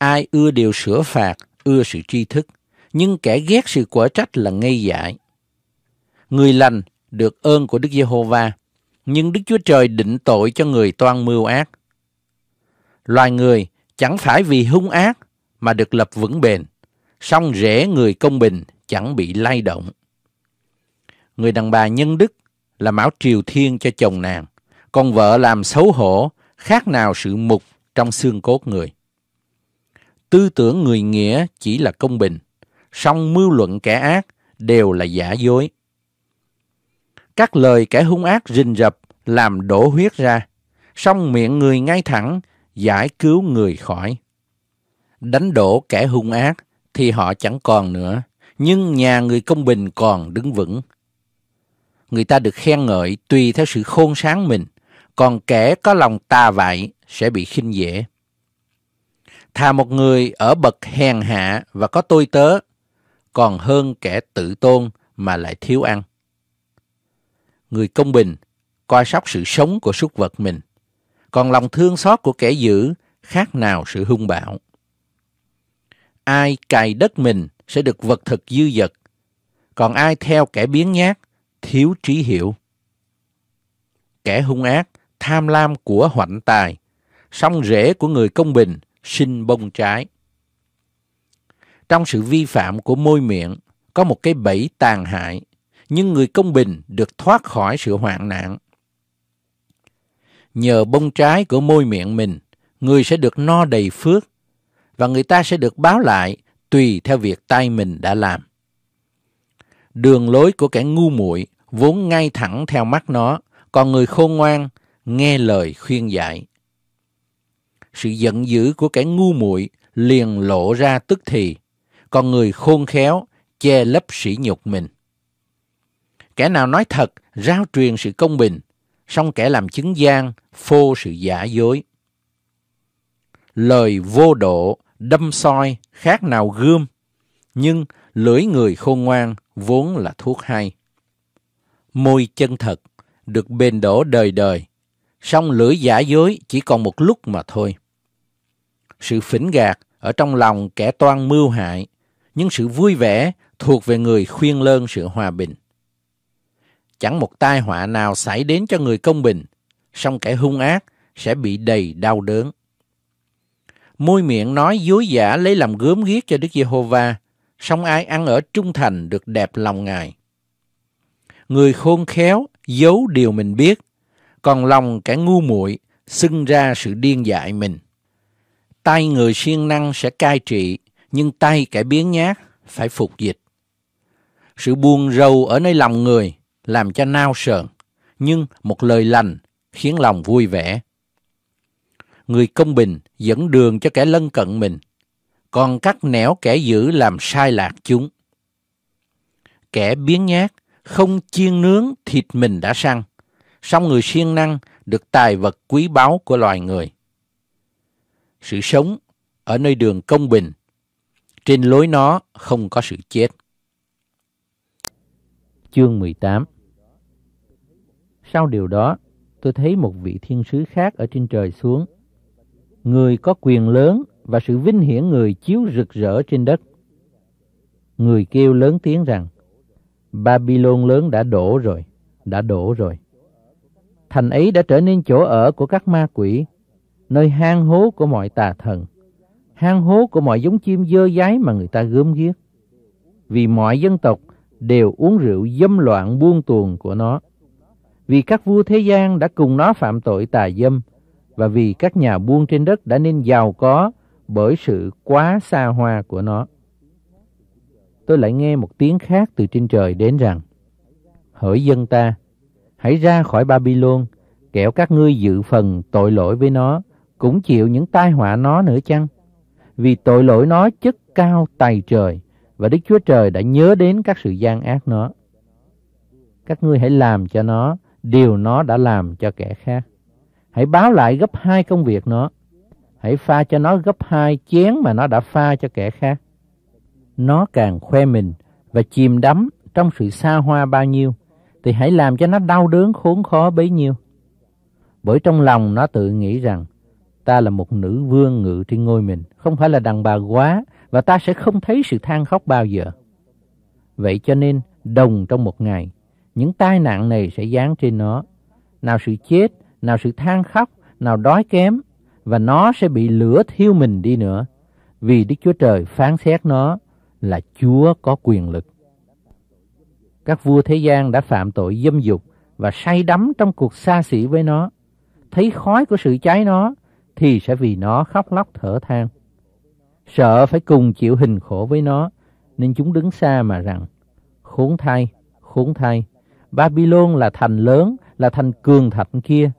Ai ưa điều sửa phạt, ưa sự tri thức, nhưng kẻ ghét sự quả trách là ngây dại. Người lành được ơn của Đức Giê-hô-va, nhưng Đức Chúa Trời định tội cho người toan mưu ác. Loài người chẳng phải vì hung ác mà được lập vững bền, song rễ người công bình chẳng bị lay động. Người đàn bà nhân đức là mão triều thiên cho chồng nàng, còn vợ làm xấu hổ khác nào sự mục trong xương cốt người. Tư tưởng người nghĩa chỉ là công bình, song mưu luận kẻ ác đều là giả dối. Các lời kẻ hung ác rình rập làm đổ huyết ra, song miệng người ngay thẳng giải cứu người khỏi. Đánh đổ kẻ hung ác thì họ chẳng còn nữa, nhưng nhà người công bình còn đứng vững. Người ta được khen ngợi tùy theo sự khôn sáng mình, còn kẻ có lòng tà vại sẽ bị khinh dễ thà một người ở bậc hèn hạ và có tôi tớ, còn hơn kẻ tự tôn mà lại thiếu ăn. Người công bình coi sóc sự sống của súc vật mình, còn lòng thương xót của kẻ dữ khác nào sự hung bạo. Ai cày đất mình sẽ được vật thực dư dật, còn ai theo kẻ biến nhát thiếu trí hiểu. Kẻ hung ác tham lam của hoạnh tài, song rễ của người công bình sinh bông trái. Trong sự vi phạm của môi miệng có một cái bẫy tàn hại, nhưng người công bình được thoát khỏi sự hoạn nạn. Nhờ bông trái của môi miệng mình, người sẽ được no đầy phước và người ta sẽ được báo lại tùy theo việc tay mình đã làm. Đường lối của kẻ ngu muội vốn ngay thẳng theo mắt nó, còn người khôn ngoan nghe lời khuyên dạy sự giận dữ của kẻ ngu muội liền lộ ra tức thì, còn người khôn khéo che lấp sỉ nhục mình. Kẻ nào nói thật, rao truyền sự công bình, song kẻ làm chứng gian, phô sự giả dối. Lời vô độ, đâm soi, khác nào gươm, nhưng lưỡi người khôn ngoan vốn là thuốc hay. Môi chân thật, được bền đổ đời đời, song lưỡi giả dối chỉ còn một lúc mà thôi sự phỉnh gạt ở trong lòng kẻ toan mưu hại, nhưng sự vui vẻ thuộc về người khuyên lơn sự hòa bình. Chẳng một tai họa nào xảy đến cho người công bình, song kẻ hung ác sẽ bị đầy đau đớn. Môi miệng nói dối giả lấy làm gớm ghiếc cho Đức Giê-hô-va, song ai ăn ở trung thành được đẹp lòng Ngài. Người khôn khéo giấu điều mình biết, còn lòng kẻ ngu muội xưng ra sự điên dại mình tay người siêng năng sẽ cai trị, nhưng tay kẻ biến nhát phải phục dịch. Sự buồn rầu ở nơi lòng người làm cho nao sờn, nhưng một lời lành khiến lòng vui vẻ. Người công bình dẫn đường cho kẻ lân cận mình, còn cắt nẻo kẻ dữ làm sai lạc chúng. Kẻ biến nhát không chiên nướng thịt mình đã săn, song người siêng năng được tài vật quý báu của loài người sự sống ở nơi đường công bình trên lối nó không có sự chết chương 18 sau điều đó tôi thấy một vị thiên sứ khác ở trên trời xuống người có quyền lớn và sự vinh hiển người chiếu rực rỡ trên đất người kêu lớn tiếng rằng Babylon lớn đã đổ rồi đã đổ rồi thành ấy đã trở nên chỗ ở của các ma quỷ nơi hang hố của mọi tà thần, hang hố của mọi giống chim dơ dái mà người ta gớm ghiếc. Vì mọi dân tộc đều uống rượu dâm loạn buông tuồng của nó. Vì các vua thế gian đã cùng nó phạm tội tà dâm, và vì các nhà buôn trên đất đã nên giàu có bởi sự quá xa hoa của nó. Tôi lại nghe một tiếng khác từ trên trời đến rằng, Hỡi dân ta, hãy ra khỏi Babylon, kẻo các ngươi dự phần tội lỗi với nó, cũng chịu những tai họa nó nữa chăng? Vì tội lỗi nó chất cao tài trời, và Đức Chúa Trời đã nhớ đến các sự gian ác nó. Các ngươi hãy làm cho nó điều nó đã làm cho kẻ khác. Hãy báo lại gấp hai công việc nó. Hãy pha cho nó gấp hai chén mà nó đã pha cho kẻ khác. Nó càng khoe mình và chìm đắm trong sự xa hoa bao nhiêu, thì hãy làm cho nó đau đớn khốn khó bấy nhiêu. Bởi trong lòng nó tự nghĩ rằng, Ta là một nữ vương ngự trên ngôi mình, không phải là đàn bà quá, và ta sẽ không thấy sự than khóc bao giờ. Vậy cho nên, đồng trong một ngày, những tai nạn này sẽ dán trên nó. Nào sự chết, nào sự than khóc, nào đói kém, và nó sẽ bị lửa thiêu mình đi nữa. Vì Đức Chúa Trời phán xét nó là Chúa có quyền lực. Các vua thế gian đã phạm tội dâm dục và say đắm trong cuộc xa xỉ với nó. Thấy khói của sự cháy nó, thì sẽ vì nó khóc lóc thở than. Sợ phải cùng chịu hình khổ với nó, nên chúng đứng xa mà rằng, khốn thay, khốn thay, Babylon là thành lớn, là thành cường thạch kia,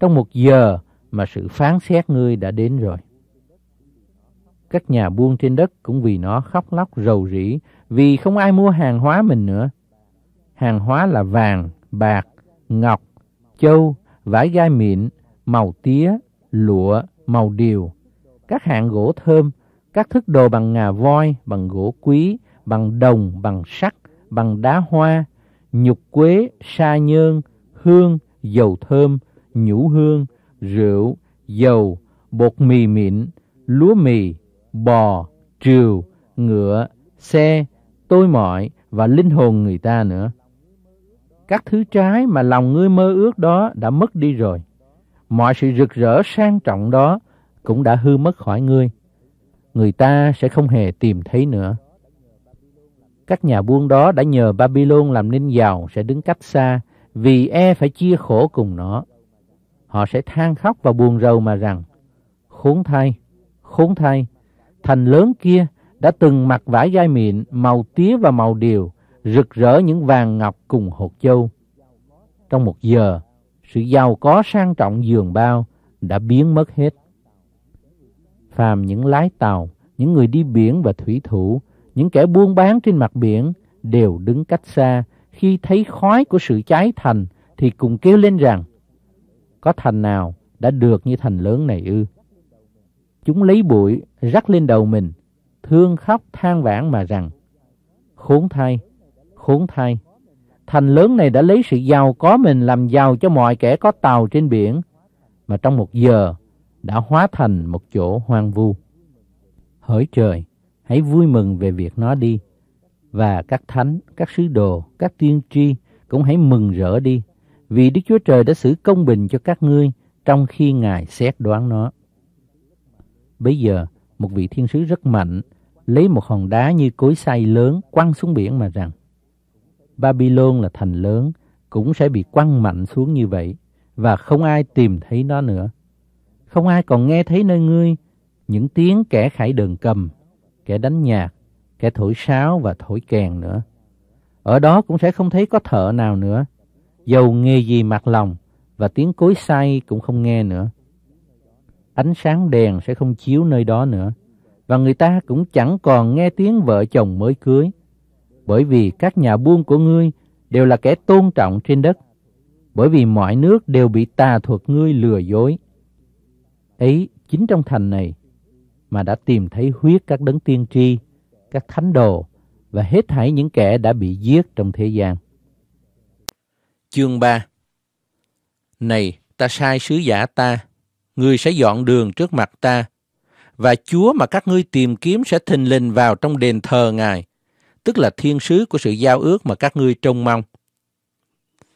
trong một giờ mà sự phán xét ngươi đã đến rồi. Các nhà buôn trên đất cũng vì nó khóc lóc rầu rĩ, vì không ai mua hàng hóa mình nữa. Hàng hóa là vàng, bạc, ngọc, châu, vải gai mịn, màu tía, lụa, màu điều, các hạng gỗ thơm, các thức đồ bằng ngà voi, bằng gỗ quý, bằng đồng, bằng sắt, bằng đá hoa, nhục quế, sa nhơn, hương, dầu thơm, nhũ hương, rượu, dầu, bột mì mịn, lúa mì, bò, triều, ngựa, xe, tôi mọi và linh hồn người ta nữa. Các thứ trái mà lòng ngươi mơ ước đó đã mất đi rồi mọi sự rực rỡ sang trọng đó cũng đã hư mất khỏi ngươi. Người ta sẽ không hề tìm thấy nữa. Các nhà buôn đó đã nhờ Babylon làm nên giàu sẽ đứng cách xa vì e phải chia khổ cùng nó. Họ sẽ than khóc và buồn rầu mà rằng Khốn thay, khốn thay, thành lớn kia đã từng mặc vải gai mịn, màu tía và màu điều, rực rỡ những vàng ngọc cùng hột châu. Trong một giờ, sự giàu có sang trọng giường bao đã biến mất hết. Phàm những lái tàu, những người đi biển và thủy thủ, những kẻ buôn bán trên mặt biển đều đứng cách xa, khi thấy khói của sự cháy thành thì cùng kêu lên rằng có thành nào đã được như thành lớn này ư? Chúng lấy bụi rắc lên đầu mình, thương khóc than vãn mà rằng khốn thay, khốn thay thành lớn này đã lấy sự giàu có mình làm giàu cho mọi kẻ có tàu trên biển, mà trong một giờ đã hóa thành một chỗ hoang vu. Hỡi trời, hãy vui mừng về việc nó đi, và các thánh, các sứ đồ, các tiên tri cũng hãy mừng rỡ đi, vì Đức Chúa Trời đã xử công bình cho các ngươi trong khi Ngài xét đoán nó. Bây giờ, một vị thiên sứ rất mạnh, lấy một hòn đá như cối xay lớn quăng xuống biển mà rằng, Babylon là thành lớn, cũng sẽ bị quăng mạnh xuống như vậy, và không ai tìm thấy nó nữa. Không ai còn nghe thấy nơi ngươi những tiếng kẻ khải đờn cầm, kẻ đánh nhạc, kẻ thổi sáo và thổi kèn nữa. Ở đó cũng sẽ không thấy có thợ nào nữa, dầu nghề gì mặt lòng, và tiếng cối say cũng không nghe nữa. Ánh sáng đèn sẽ không chiếu nơi đó nữa, và người ta cũng chẳng còn nghe tiếng vợ chồng mới cưới, bởi vì các nhà buôn của ngươi đều là kẻ tôn trọng trên đất, bởi vì mọi nước đều bị tà thuật ngươi lừa dối. Ấy chính trong thành này mà đã tìm thấy huyết các đấng tiên tri, các thánh đồ và hết thảy những kẻ đã bị giết trong thế gian. Chương 3 Này, ta sai sứ giả ta, ngươi sẽ dọn đường trước mặt ta, và Chúa mà các ngươi tìm kiếm sẽ thình lình vào trong đền thờ Ngài tức là thiên sứ của sự giao ước mà các ngươi trông mong.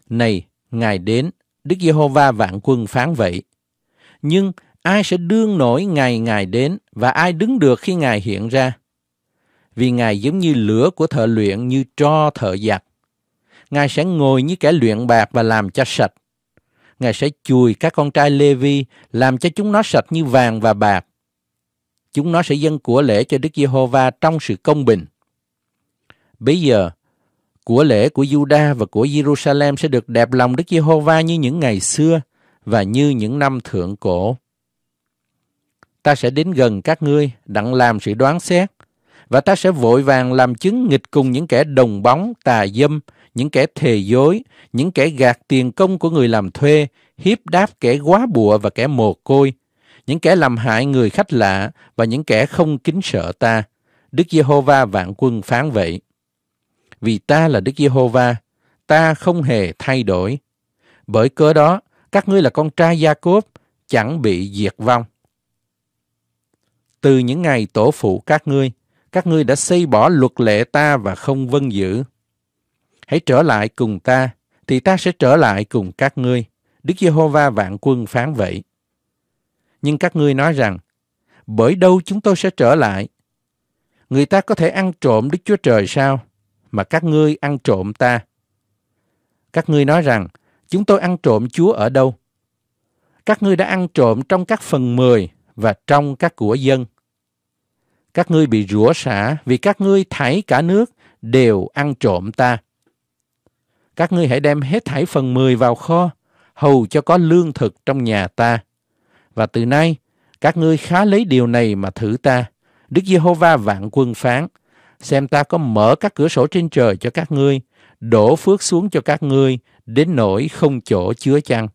Này, Ngài đến, Đức Giê-hô-va vạn quân phán vậy. Nhưng ai sẽ đương nổi ngày Ngài đến và ai đứng được khi Ngài hiện ra? Vì Ngài giống như lửa của thợ luyện như tro thợ giặt. Ngài sẽ ngồi như kẻ luyện bạc và làm cho sạch. Ngài sẽ chùi các con trai Lê Vi, làm cho chúng nó sạch như vàng và bạc. Chúng nó sẽ dâng của lễ cho Đức Giê-hô-va trong sự công bình. Bây giờ, của lễ của Juda và của Jerusalem sẽ được đẹp lòng Đức Giê-hô-va như những ngày xưa và như những năm thượng cổ. Ta sẽ đến gần các ngươi, đặng làm sự đoán xét, và ta sẽ vội vàng làm chứng nghịch cùng những kẻ đồng bóng, tà dâm, những kẻ thề dối, những kẻ gạt tiền công của người làm thuê, hiếp đáp kẻ quá bùa và kẻ mồ côi, những kẻ làm hại người khách lạ và những kẻ không kính sợ ta. Đức Giê-hô-va vạn quân phán vậy vì ta là Đức Giê-hô-va, ta không hề thay đổi. Bởi cớ đó, các ngươi là con trai Gia-cốp, chẳng bị diệt vong. Từ những ngày tổ phụ các ngươi, các ngươi đã xây bỏ luật lệ ta và không vâng giữ. Hãy trở lại cùng ta, thì ta sẽ trở lại cùng các ngươi. Đức Giê-hô-va vạn quân phán vậy. Nhưng các ngươi nói rằng, bởi đâu chúng tôi sẽ trở lại? Người ta có thể ăn trộm Đức Chúa Trời sao? mà các ngươi ăn trộm ta. Các ngươi nói rằng, chúng tôi ăn trộm Chúa ở đâu? Các ngươi đã ăn trộm trong các phần mười và trong các của dân. Các ngươi bị rủa xả vì các ngươi thảy cả nước đều ăn trộm ta. Các ngươi hãy đem hết thảy phần mười vào kho, hầu cho có lương thực trong nhà ta. Và từ nay, các ngươi khá lấy điều này mà thử ta. Đức Giê-hô-va vạn quân phán – xem ta có mở các cửa sổ trên trời cho các ngươi, đổ phước xuống cho các ngươi, đến nỗi không chỗ chứa chăng.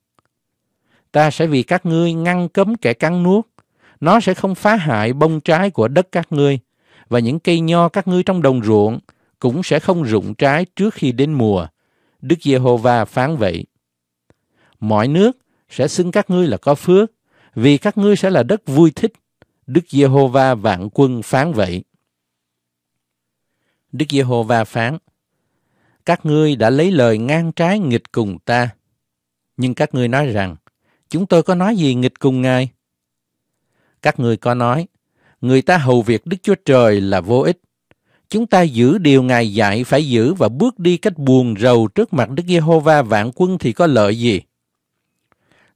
Ta sẽ vì các ngươi ngăn cấm kẻ cắn nuốt, nó sẽ không phá hại bông trái của đất các ngươi, và những cây nho các ngươi trong đồng ruộng cũng sẽ không rụng trái trước khi đến mùa. Đức Giê-hô-va phán vậy. Mọi nước sẽ xưng các ngươi là có phước, vì các ngươi sẽ là đất vui thích. Đức Giê-hô-va vạn quân phán vậy. Đức Giê-hô-va phán, Các ngươi đã lấy lời ngang trái nghịch cùng ta, nhưng các ngươi nói rằng, chúng tôi có nói gì nghịch cùng Ngài? Các ngươi có nói, người ta hầu việc Đức Chúa Trời là vô ích. Chúng ta giữ điều Ngài dạy phải giữ và bước đi cách buồn rầu trước mặt Đức Giê-hô-va vạn quân thì có lợi gì?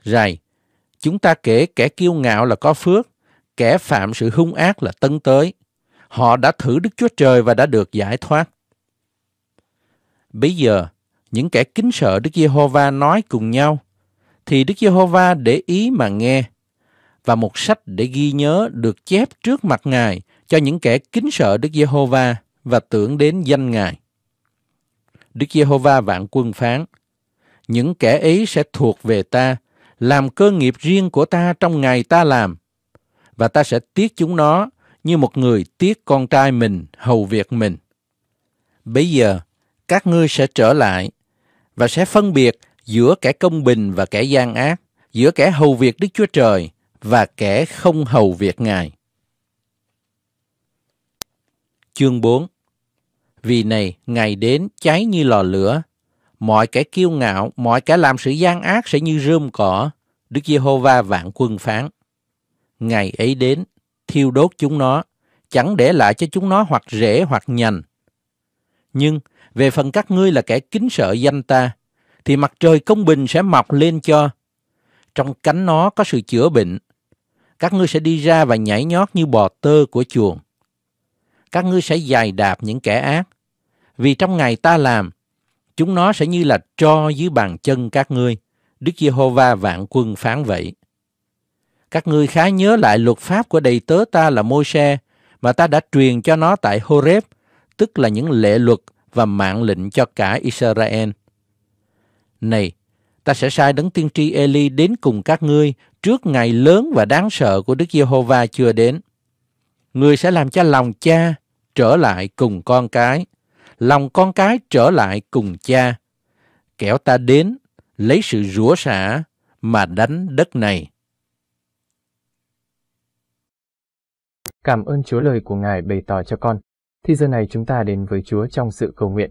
Rày, chúng ta kể kẻ kiêu ngạo là có phước, kẻ phạm sự hung ác là tân tới. Họ đã thử Đức Chúa Trời và đã được giải thoát. Bây giờ, những kẻ kính sợ Đức Giê-hô-va nói cùng nhau, thì Đức Giê-hô-va để ý mà nghe, và một sách để ghi nhớ được chép trước mặt Ngài cho những kẻ kính sợ Đức Giê-hô-va và tưởng đến danh Ngài. Đức Giê-hô-va vạn quân phán, những kẻ ấy sẽ thuộc về ta, làm cơ nghiệp riêng của ta trong ngày ta làm, và ta sẽ tiếc chúng nó như một người tiếc con trai mình, hầu việc mình. Bây giờ, các ngươi sẽ trở lại và sẽ phân biệt giữa kẻ công bình và kẻ gian ác, giữa kẻ hầu việc Đức Chúa Trời và kẻ không hầu việc Ngài. Chương 4 Vì này, Ngài đến cháy như lò lửa, mọi kẻ kiêu ngạo, mọi kẻ làm sự gian ác sẽ như rơm cỏ, Đức Giê-hô-va vạn quân phán. Ngày ấy đến, thiêu đốt chúng nó, chẳng để lại cho chúng nó hoặc rễ hoặc nhành. Nhưng về phần các ngươi là kẻ kính sợ danh ta, thì mặt trời công bình sẽ mọc lên cho. Trong cánh nó có sự chữa bệnh. Các ngươi sẽ đi ra và nhảy nhót như bò tơ của chuồng. Các ngươi sẽ dài đạp những kẻ ác. Vì trong ngày ta làm, chúng nó sẽ như là cho dưới bàn chân các ngươi. Đức Giê-hô-va vạn quân phán vậy. Các ngươi khá nhớ lại luật pháp của đầy tớ ta là Môi-se mà ta đã truyền cho nó tại Horeb, tức là những lệ luật và mạng lệnh cho cả Israel. Này, ta sẽ sai đấng tiên tri Eli đến cùng các ngươi trước ngày lớn và đáng sợ của Đức Giê-hô-va chưa đến. Ngươi sẽ làm cho lòng cha trở lại cùng con cái, lòng con cái trở lại cùng cha. Kẻo ta đến lấy sự rủa xả mà đánh đất này. Cảm ơn Chúa lời của Ngài bày tỏ cho con. Thì giờ này chúng ta đến với Chúa trong sự cầu nguyện.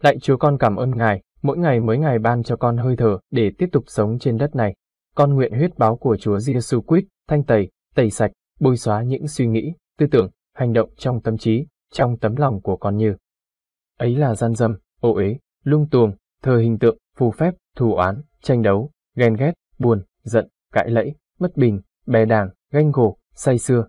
Lạy Chúa con cảm ơn Ngài, mỗi ngày mới ngày ban cho con hơi thở để tiếp tục sống trên đất này. Con nguyện huyết báo của Chúa Giêsu Christ thanh tẩy, tẩy sạch, bôi xóa những suy nghĩ, tư tưởng, hành động trong tâm trí, trong tấm lòng của con như ấy là gian dâm, ô uế, lung tuồng, thờ hình tượng, phù phép, thù oán, tranh đấu, ghen ghét, buồn, giận, cãi lẫy, mất bình, bè đảng, ganh gổ, say xưa,